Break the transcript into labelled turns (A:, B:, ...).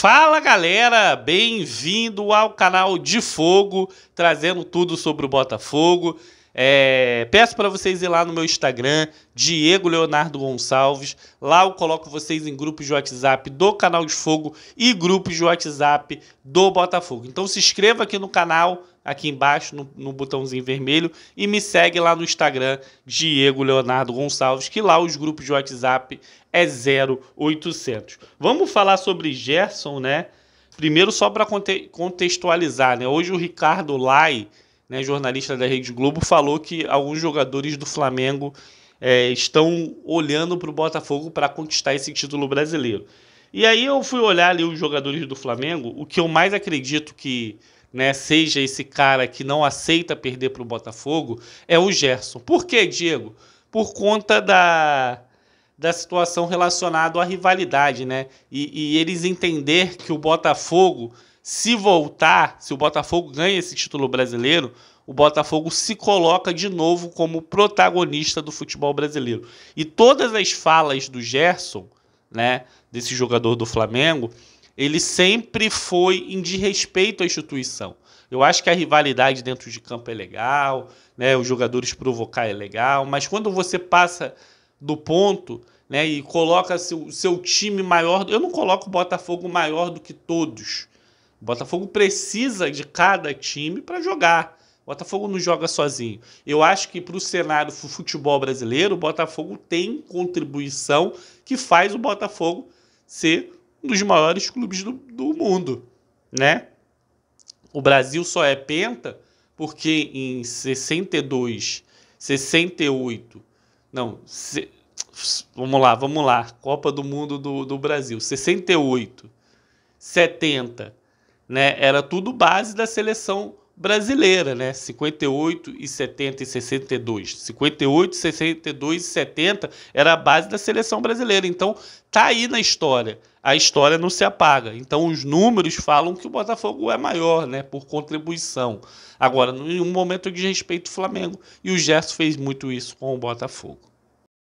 A: Fala galera, bem-vindo ao canal de Fogo, trazendo tudo sobre o Botafogo. É, peço para vocês ir lá no meu Instagram, Diego Leonardo Gonçalves. Lá eu coloco vocês em grupos de WhatsApp do Canal de Fogo e grupos de WhatsApp do Botafogo. Então se inscreva aqui no canal, aqui embaixo, no, no botãozinho vermelho, e me segue lá no Instagram, Diego Leonardo Gonçalves, que lá os grupos de WhatsApp é 0800. Vamos falar sobre Gerson, né? Primeiro, só para contextualizar, né? Hoje o Ricardo Lai né, jornalista da Rede Globo, falou que alguns jogadores do Flamengo é, estão olhando para o Botafogo para conquistar esse título brasileiro. E aí eu fui olhar ali os jogadores do Flamengo, o que eu mais acredito que né, seja esse cara que não aceita perder para o Botafogo é o Gerson. Por quê Diego? Por conta da, da situação relacionada à rivalidade, né? E, e eles entender que o Botafogo se voltar, se o Botafogo ganha esse título brasileiro, o Botafogo se coloca de novo como protagonista do futebol brasileiro. E todas as falas do Gerson, né, desse jogador do Flamengo, ele sempre foi em desrespeito à instituição. Eu acho que a rivalidade dentro de campo é legal, né, os jogadores provocar é legal, mas quando você passa do ponto né, e coloca seu, seu time maior. Eu não coloco o Botafogo maior do que todos, o Botafogo precisa de cada time para jogar. O Botafogo não joga sozinho. Eu acho que para o cenário do futebol brasileiro, o Botafogo tem contribuição que faz o Botafogo ser um dos maiores clubes do, do mundo, né? O Brasil só é penta porque em 62, 68, não, se, vamos lá, vamos lá, Copa do Mundo do, do Brasil, 68, 70 né, era tudo base da seleção brasileira, né? 58 e 70 e 62. 58, 62 e 70 era a base da seleção brasileira. Então, tá aí na história. A história não se apaga. Então, os números falam que o Botafogo é maior, né, por contribuição. Agora, num momento de respeito ao Flamengo, e o Gerson fez muito isso com o Botafogo.